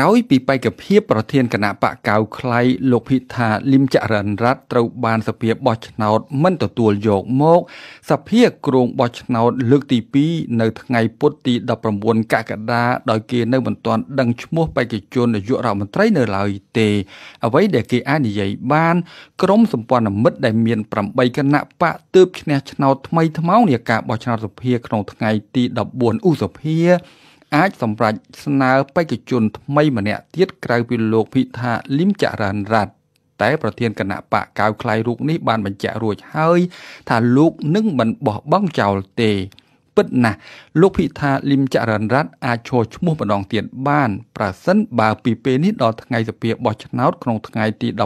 ក្រោយពីបេក្ខភាពប្រធានគណៈបកកៅខ្លៃលោកភិថាលឹមចរិនរ័ត្នត្រូវបានសភាបោះឆ្នោត មិនទទួលយកមកសភាក្រុងបោះឆ្នោតលើកទី2នៅថ្ងៃពុធទី19កក្កដាដោយគេនៅមិនទាន់ដឹងឈ្មោះបេក្ខជននាយករដ្ឋមន្ត្រីនៅឡើយទេអ្វីដែលគេអាចនិយាយបានក្រុមសម្ព័ន្ធមិត្តដែលមាន8គណៈបកទើបឈ្នះឆ្នោតថ្មីថ្មោងនៃការបោះឆ្នោតសភាក្នុងថ្ងៃទី14ឧសភាអាចសម្រេចស្នើបេក្ខជនថ្មីម្នាក់ទៀតក្រៅពីលោកភិថាលឹមចរ៉ានរ៉ាត់តែប្រធានគណៈបកកៅខ្លៃរូបនេះបានបញ្ជាក់រួចហើយ ថាលោកនឹងមិនបោះបង់ចោលទេ ពិតណាស់លោកភិថាលឹមចរ៉ានរ៉ាត់អាចឈរឈ្មោះម្ដងទៀតបានប្រសិនបើពីពេលនេះដល់ថ្ងៃសភាបោះឆ្នោតក្នុងថ្ងៃទី19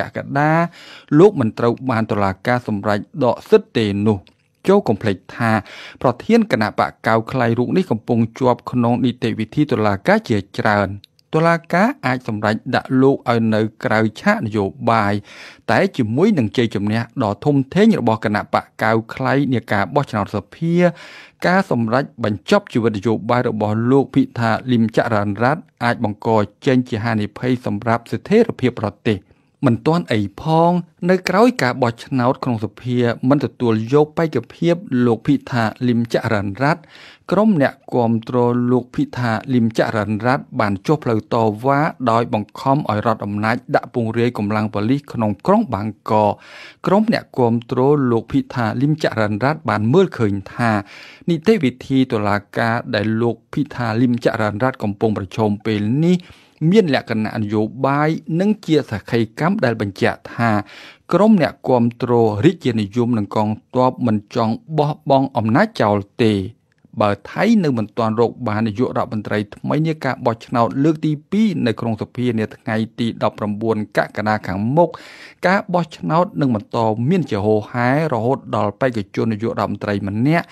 កក្កដាលោកមិនត្រូវបានតុលាការសម្រេចដកសិទ្ធិទេនោះ។ចូលកំភ្លេចថាប្រធានគណៈបកកៅខ្លៃរូបនេះកំពុងជាប់ក្នុងនីតិវិធីតុលាការជាច្រើនតុលាការអាចសម្រេចដាក់លោកឲ្យនៅក្រៅឆាកនយោបាយតែជាមួយនឹងជ័យជំនះដ៏ធំធេង របស់គណៈបកកៅខ្លៃនៃការបោះឆ្នោតសភាការសម្រេចបញ្ចប់ជីវិតនយោបាយរបស់លោកភិថាលឹមចរណរ័ត្នអាចបង្កចេញជាហានិភ័យសម្រាប់ស្ថិរភាពប្រទេសមិនទាន់អីផងនៅក្រោយការបោះឆ្នោតក្នុងសភាមិនទទួលយកបេក្ខភាពលោកភិថាលឹមចរណរ័ត្នក្រុមអ្នកគាំទ្រលោកភិថាលឹមចរណរ័ត្នបានចុះផ្លូវតវ៉ាដោយបង្ខំឲ្យរដ្ឋអំណាចដាក់ពង្រាយកម្លាំងប៉ូលីសក្នុងក្រុងបាងកកក្រុមអ្នកគាំទ្រលោកភិថាលឹមចរណរ័ត្នបានមើលឃើញថានីតិវិធីតុលាការដែលលោកភិថាលឹមចរណរ័ត្នកំពុងប្រឈមពេលនេះមានលក្ខណៈនយោបាយនិងជាសក្ខីកម្មដែលបញ្ជាក់ថា ក្រមអ្នកគាំទ្ររាជានិយមនិងកងទ័ពមិនចង់បោះបង់អំណាចចោលទេបើថៃនៅមិនទាន់រកបាននាយករដ្ឋមន្ត្រីថ្មីនាការបោះឆ្នោតលើកទី2នៅក្នុងសភានាថ្ងៃទី19កក្កដាខាងមុខការបោះឆ្នោតនឹងបន្តមានជាហោហែរហូតដល់បេក្ខជននាយករដ្ឋមន្ត្រីម្នាក់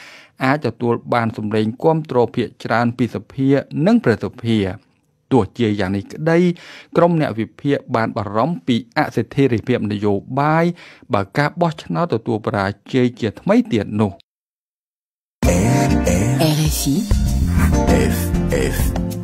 អាចទទួលបានសម្លេងគាំទ្រភាគច្រើនពីសភានិងប្រសិទ្ធភាពទោះជាយ៉ាងនេះក្តីក្រុមអ្នកវិភាគបានបារម្ភពីអស្ថិរភាពនយោបាយបើការបោះឆ្នោតទទួលប្រាជ័យជាថ្មីទៀតនោះ RFI FFI